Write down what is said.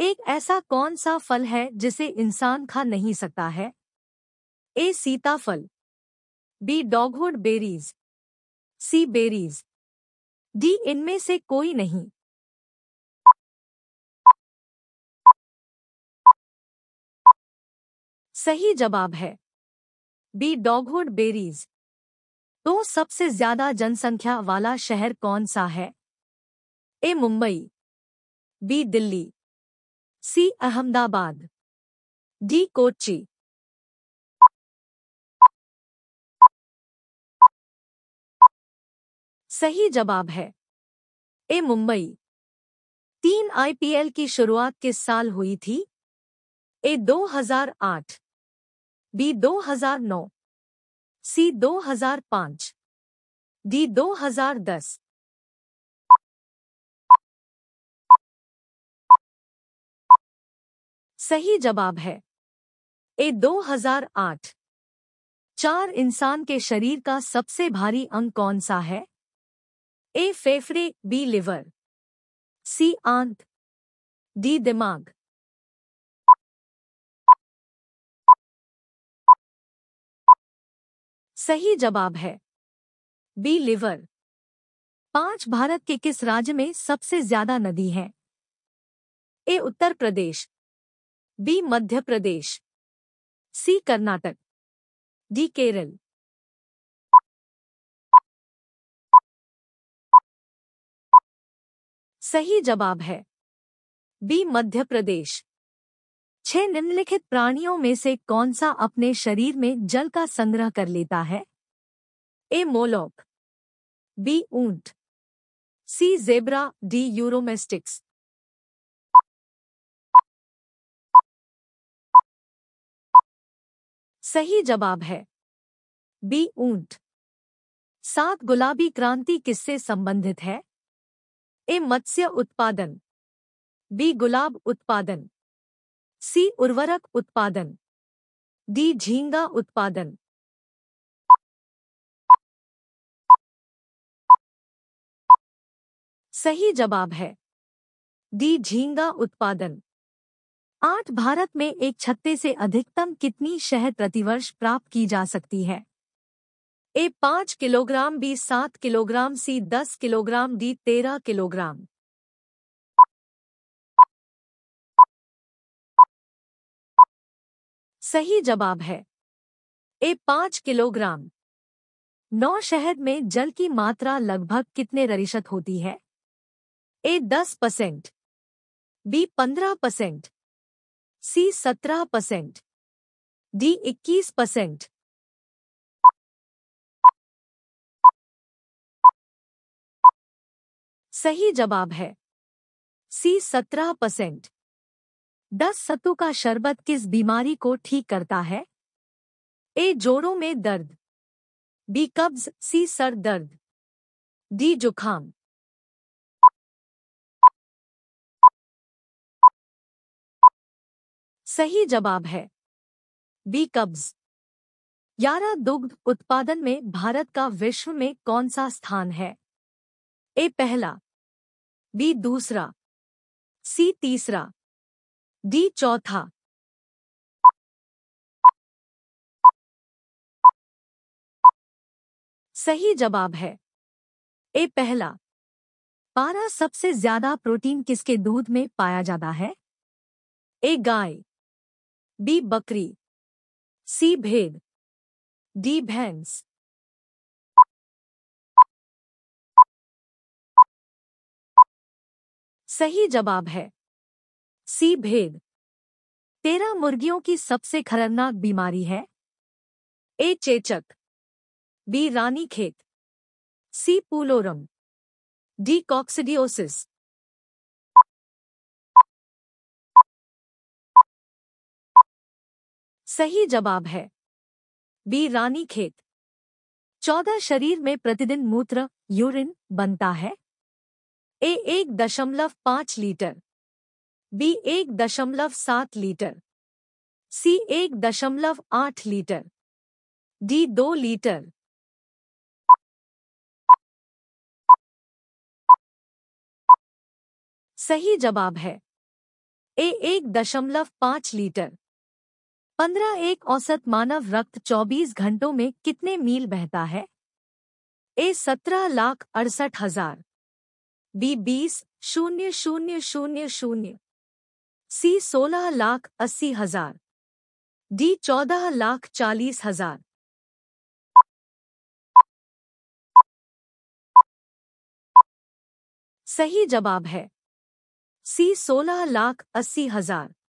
एक ऐसा कौन सा फल है जिसे इंसान खा नहीं सकता है ए सीताफल B dogwood berries C berries D इनमें से कोई नहीं सही जवाब है बी डॉगहुड बेरीज तो सबसे ज्यादा जनसंख्या वाला शहर कौन सा है A Mumbai B Delhi C Ahmedabad D Kochi सही जवाब है ए मुंबई तीन आईपीएल की शुरुआत किस साल हुई थी ए 2008, बी 2009, सी 2005, डी 2010 सही जवाब है ए 2008 चार इंसान के शरीर का सबसे भारी अंग कौन सा है ए फेफड़े बी लिवर सी आंत डी दिमाग सही जवाब है बी लिवर पांच भारत के किस राज्य में सबसे ज्यादा नदी है A Uttar Pradesh B Madhya Pradesh C Karnataka D Kerala सही जवाब है बी मध्य प्रदेश छह निम्नलिखित प्राणियों में से कौन सा अपने शरीर में जल का संग्रह कर लेता है ए मोलॉक बी ऊंट सी जेब्रा डी यूरोमेस्टिक्स सही जवाब है बी ऊंट सात गुलाबी क्रांति किससे संबंधित है ए मत्स्य उत्पादन बी गुलाब उत्पादन सी उर्वरक उत्पादन डी झींगा उत्पादन सही जवाब है डी झींगा उत्पादन आठ भारत में एक छत्ते से अधिकतम कितनी शहद प्रतिवर्ष प्राप्त की जा सकती है ए पांच किलोग्राम बी सात किलोग्राम सी दस किलोग्राम डी तेरह किलोग्राम सही जवाब है ए पांच किलोग्राम नौ शहद में जल की मात्रा लगभग कितने प्रतिशत होती है ए दस परसेंट बी पंद्रह परसेंट सी सत्रह परसेंट डी इक्कीस परसेंट सही जवाब है सी सत्रह परसेंट दस सत्तु का शरबत किस बीमारी को ठीक करता है ए जोड़ों में दर्द बी कब्ज सी सर दर्द डी जुखाम सही जवाब है बी कब्ज यारा दुग्ध उत्पादन में भारत का विश्व में कौन सा स्थान है ए पहला बी दूसरा सी तीसरा डी चौथा सही जवाब है ए पहला पारा सबसे ज्यादा प्रोटीन किसके दूध में पाया जाता है ए गाय बी बकरी सी भेद डी भैंस सही जवाब है सी भेद तेरह मुर्गियों की सबसे खतरनाक बीमारी है ए चेचक बी रानी खेत सी पुलोरम डी कॉक्सिडियोसिस सही जवाब है बी रानी खेत चौदह शरीर में प्रतिदिन मूत्र यूरिन बनता है ए एक दशमलव पांच लीटर बी एक दशमलव सात लीटर सी एक दशमलव आठ लीटर डी दो लीटर सही जवाब है ए एक दशमलव पांच लीटर पंद्रह एक औसत मानव रक्त चौबीस घंटों में कितने मील बहता है ए सत्रह लाख अड़सठ हजार बी बीस शून्य शून्य शून्य शून्य सी सोलह लाख अस्सी हजार डी चौदह लाख चालीस हजार सही जवाब है सी सोलह लाख अस्सी हजार